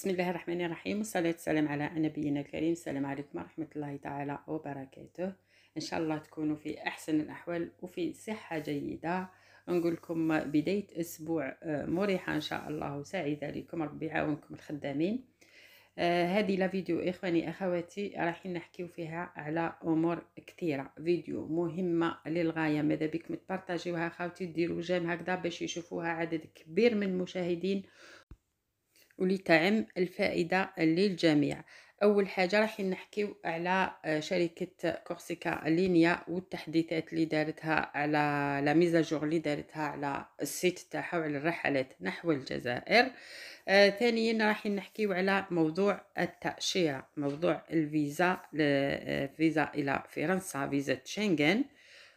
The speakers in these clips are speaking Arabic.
بسم الله الرحمن الرحيم والصلاة والسلام على نبينا الكريم السلام عليكم ورحمة الله تعالى وبركاته إن شاء الله تكونوا في أحسن الأحوال وفي صحة جيدة نقول لكم بداية أسبوع مريحة إن شاء الله وسعيدة لكم ربي يعاونكم الخدامين آه هذه لا فيديو إخواني أخواتي رايحين نحكيو فيها على أمور كثيرة فيديو مهمة للغاية ماذا بكم تبارطاجيوها خاوتي ديروا جام هكذا باش يشوفوها عدد كبير من المشاهدين ولتعم الفائدة للجميع اول حاجه راح نحكيو على آه، شركه كورسيكا لينيا والتحديثات اللي دارتها على لا ميزاجور اللي دارتها على السيت تاعها وعلى الرحلات نحو الجزائر آه، ثانيا راح نحكيو على موضوع التاشيره موضوع الفيزا آه، فيزا الى فرنسا فيزا شنغن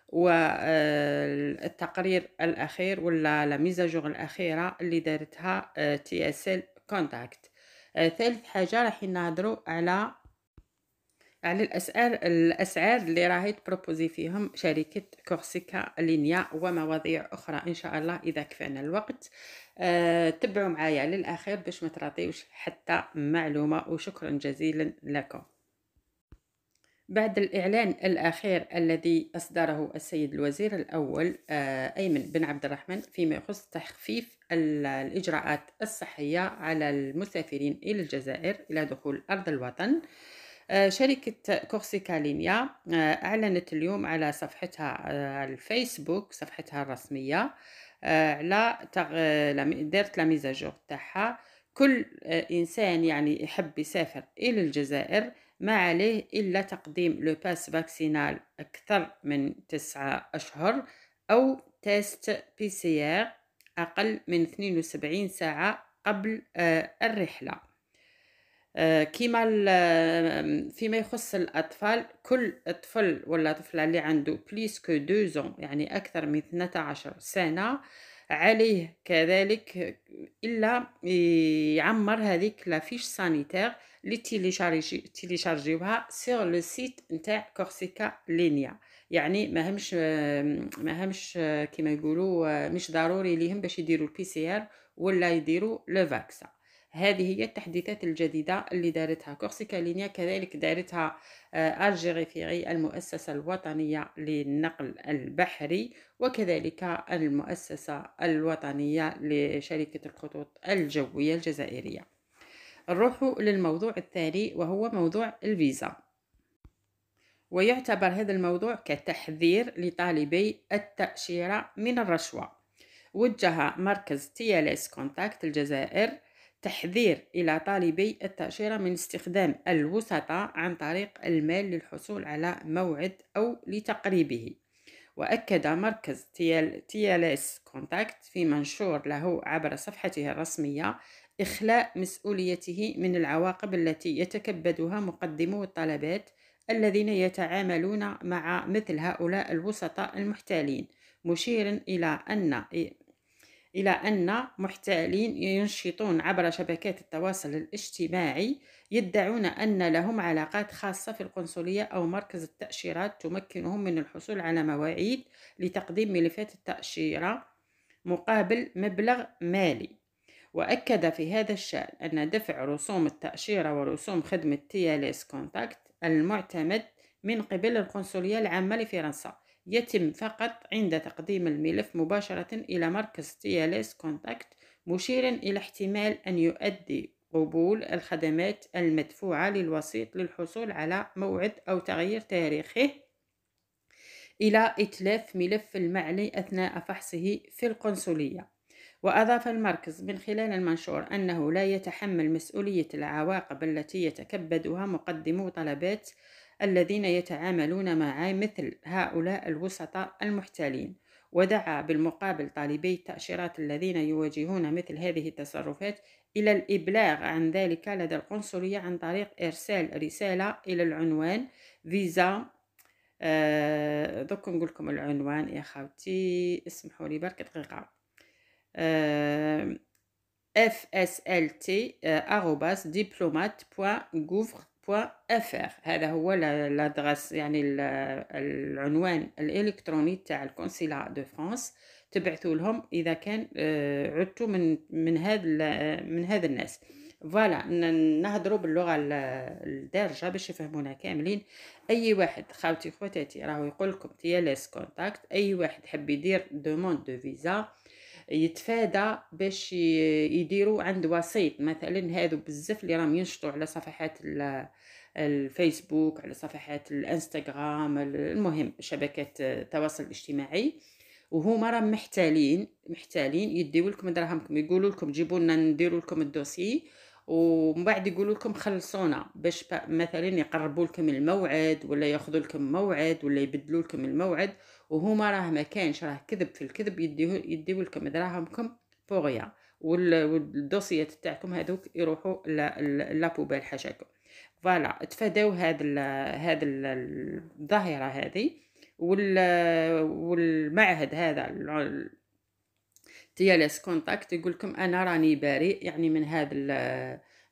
والتقرير الاخير ولا لا ميزاجور الاخيره اللي دارتها تي اس ال كونتاكت آه، ثالث حاجه راح نهضروا على على الاسعار الاسعار اللي راهي تبروبوزي فيهم شركه كورسيكا لينيا ومواضيع اخرى ان شاء الله اذا كفانا الوقت أه تبعوا معايا للاخير باش ما حتى معلومه وشكرا جزيلا لكم بعد الإعلان الأخير الذي أصدره السيد الوزير الأول آه، أيمن بن عبد الرحمن فيما يخص تخفيف الإجراءات الصحية على المسافرين إلى الجزائر إلى دخول أرض الوطن آه، شركة كورسيكالينيا آه، أعلنت اليوم على صفحتها الفيسبوك صفحتها الرسمية على دارت لاميزاجور تاعها كل إنسان يعني يحب يسافر إلى الجزائر ما عليه إلا تقديم لوباس فاكسينال أكثر من تسعة أشهر أو تيست بي سي آر أقل من 72 ساعة قبل آه، الرحلة آه، كما فيما يخص الأطفال كل طفل ولا طفلة اللي عنده دو دوزون يعني أكثر من 12 سنة عليه كذلك الا يعمر هذيك لافيش سانيتير لي تيليشارجي تيليشارجيوها سيغ لو سيت نتاع كورسيكا لينيا يعني ما همش ما همش كيما يقولوا مش ضروري ليهم باش يديروا البي سي ار ولا يديروا لو فاكسان هذه هي التحديثات الجديدة اللي دارتها كورسيكا لينيا كذلك دارتها أرجيغي آه، فيغي المؤسسة الوطنية للنقل البحري وكذلك المؤسسة الوطنية لشركة الخطوط الجوية الجزائرية نروح للموضوع الثاني وهو موضوع الفيزا ويعتبر هذا الموضوع كتحذير لطالبي التأشيرة من الرشوة وجه مركز تيالس كونتاكت الجزائر تحذير إلى طالبي التأشيرة من استخدام الوسطاء عن طريق المال للحصول على موعد أو لتقريبه وأكد مركز تيال تياليس كونتاكت في منشور له عبر صفحته الرسمية إخلاء مسؤوليته من العواقب التي يتكبدها مقدمو الطلبات الذين يتعاملون مع مثل هؤلاء الوسطاء المحتالين مشيرا إلى أن إلى أن محتالين ينشطون عبر شبكات التواصل الاجتماعي يدعون أن لهم علاقات خاصة في القنصلية أو مركز التأشيرات تمكنهم من الحصول على مواعيد لتقديم ملفات التأشيرة مقابل مبلغ مالي وأكد في هذا الشأن أن دفع رسوم التأشيرة ورسوم خدمة تياليس كونتاكت المعتمد من قبل القنصلية العامة لفرنسا يتم فقط عند تقديم الملف مباشرة إلى مركز تياليس كونتاكت مشيرا إلى احتمال أن يؤدي قبول الخدمات المدفوعة للوسيط للحصول على موعد أو تغيير تاريخه إلى إتلاف ملف المعني أثناء فحصه في القنصلية وأضاف المركز من خلال المنشور أنه لا يتحمل مسؤولية العواقب التي يتكبدها مقدمو طلبات الذين يتعاملون مع مثل هؤلاء الوسطاء المحتالين ودعا بالمقابل طالبي التأشيرات الذين يواجهون مثل هذه التصرفات إلى الإبلاغ عن ذلك لدى القنصلية عن طريق إرسال رسالة إلى العنوان فيزا آه، دوك نقول لكم العنوان يا خاوتي اسمحوا لي برك دقيقة آه fslt@diplomat.gouv.fr آه، هذا هو لادغاس يعني العنوان الالكتروني تاع الكونسيلا دو فرانس تبعثوا لهم اذا كان آه، عدتوا من من هذا من هذا الناس فوالا نهضروا باللغه الدارجه باش يفهمونا كاملين اي واحد خاوتي خواتاتي راهو يقول لكم اس كونتاكت اي واحد حب يدير دوموند دو فيزا يتفادى باش يديروا عند وسيط مثلا هادو بزاف اللي راهم ينشطوا على صفحات الفيسبوك على صفحات الانستغرام المهم شبكات التواصل الاجتماعي وهما راهم محتالين محتالين يديو لكم دراهمكم يقولوا لكم جيبوا لنا لكم الدوسي ومن بعد يقولوا لكم خلصونا باش مثلا يقربوا لكم الموعد ولا ياخذوا لكم موعد ولا يبدلوا لكم الموعد وهما راه ما كاينش راه كذب في الكذب يديو يديو لكم دراهمكم بوغيا والدوسيات تاعكم هذوك يروحوا لابوبال حاشاكم فوالا تفاداو هذا ال الظاهره هذه والمعهد هذا تيالس كونتاكت يقول لكم انا راني بريء يعني من هذا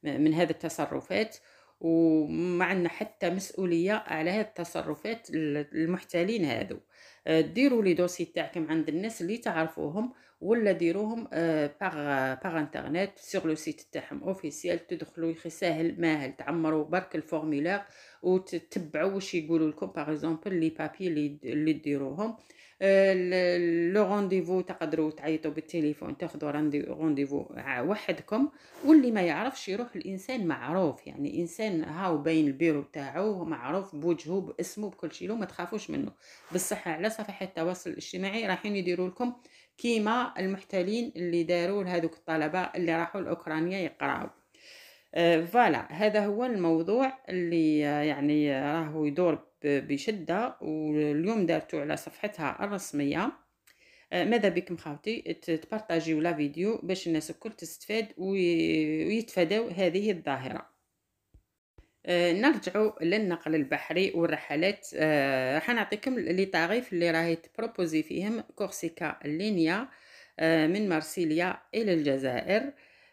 من هذه التصرفات وما عندنا حتى مسؤوليه على هذه التصرفات المحتالين هذو آه، ديروا لي دوسي تاعكم عند الناس اللي تعرفوهم ولا ديروهم باغ باغ انترنت سيغ لو سيت تاعهم اوفيسيال تدخلوا ساهل ماهل تعمروا برك الفورميلار وتتبعوا واش يقولوا لكم باغ اكزومبل لي بابي اللي ديروهم آه، لو رونديفو تقدروا تعيطوا بالتليفون تاخذوا رونديفو وحدكم واللي ما يعرفش يروح الانسان معروف يعني انسان هاو باين البيرو تاعو معروف بوجهه باسمه بكل شيء ما تخافوش منه بالصحه على صفحه التواصل الاجتماعي رايحين يديروا لكم كيما المحتلين اللي داروا لهذوك الطلبه اللي راحوا لاوكرانيا يقراو آه، فوالا هذا هو الموضوع اللي آه، يعني آه، راهو يدور بشده واليوم دارتو على صفحتها الرسميه ماذا بكم خاوتي تبارطاجيو لا فيديو باش الناس الكل تستفاد ويتفادوا هذه الظاهره نرجعوا للنقل البحري والرحلات راح نعطيكم لي طاريف اللي راهي تبروبوزي فيهم كورسيكا لينيا من مارسيليا الى الجزائر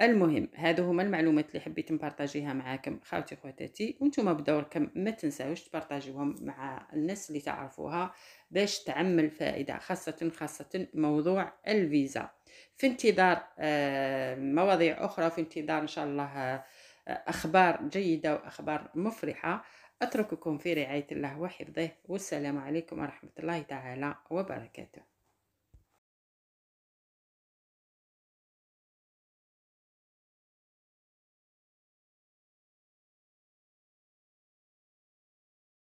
المهم هادو هما المعلومات اللي حبيت نبارطاجيها معاكم خاوتي خواتاتي وانتم بدوركم ما تنساوش تبارطاجيوهم مع الناس اللي تعرفوها باش تعم الفائده خاصه خاصه موضوع الفيزا في انتظار آه، مواضيع اخرى في انتظار ان شاء الله آه، اخبار جيده واخبار مفرحه اترككم في رعايه الله وحفظه والسلام عليكم ورحمه الله تعالى وبركاته